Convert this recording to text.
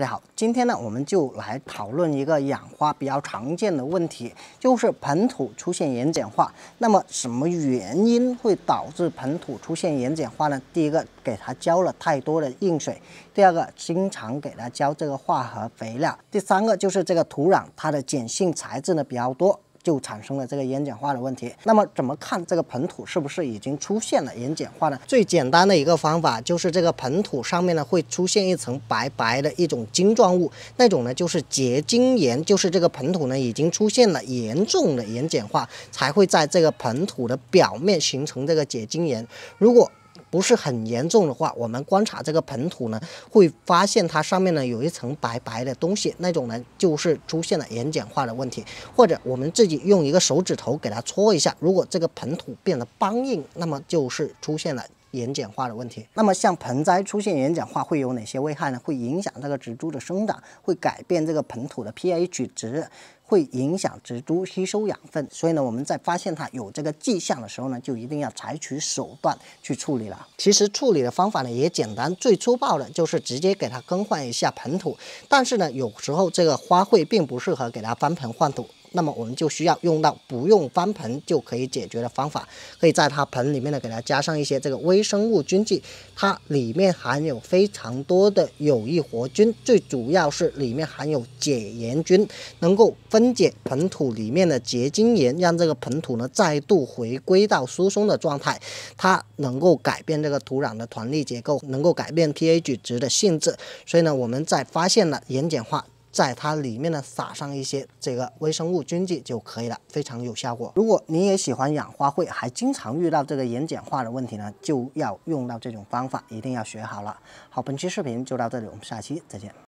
大家好，今天呢，我们就来讨论一个养花比较常见的问题，就是盆土出现盐碱化。那么，什么原因会导致盆土出现盐碱化呢？第一个，给它浇了太多的硬水；第二个，经常给它浇这个化合肥料；第三个，就是这个土壤它的碱性材质呢比较多。就产生了这个盐碱化的问题。那么怎么看这个盆土是不是已经出现了盐碱化呢？最简单的一个方法就是这个盆土上面呢会出现一层白白的一种晶状物，那种呢就是结晶盐，就是这个盆土呢已经出现了严重的盐碱化，才会在这个盆土的表面形成这个结晶盐。如果不是很严重的话，我们观察这个盆土呢，会发现它上面呢有一层白白的东西，那种呢就是出现了盐碱化的问题，或者我们自己用一个手指头给它搓一下，如果这个盆土变得梆硬，那么就是出现了。盐碱化的问题，那么像盆栽出现盐碱化会有哪些危害呢？会影响这个植株的生长，会改变这个盆土的 pH 值，会影响植株吸收养分。所以呢，我们在发现它有这个迹象的时候呢，就一定要采取手段去处理了。其实处理的方法呢也简单，最粗暴的就是直接给它更换一下盆土。但是呢，有时候这个花卉并不适合给它翻盆换土。那么我们就需要用到不用翻盆就可以解决的方法，可以在它盆里面呢，给它加上一些这个微生物菌剂，它里面含有非常多的有益活菌，最主要是里面含有解盐菌，能够分解盆土里面的结晶盐，让这个盆土呢再度回归到疏松的状态，它能够改变这个土壤的团粒结构，能够改变 pH 值的性质，所以呢，我们在发现了盐碱化。在它里面呢撒上一些这个微生物菌剂就可以了，非常有效果。如果你也喜欢养花卉，还经常遇到这个盐碱化的问题呢，就要用到这种方法，一定要学好了。好，本期视频就到这里，我们下期再见。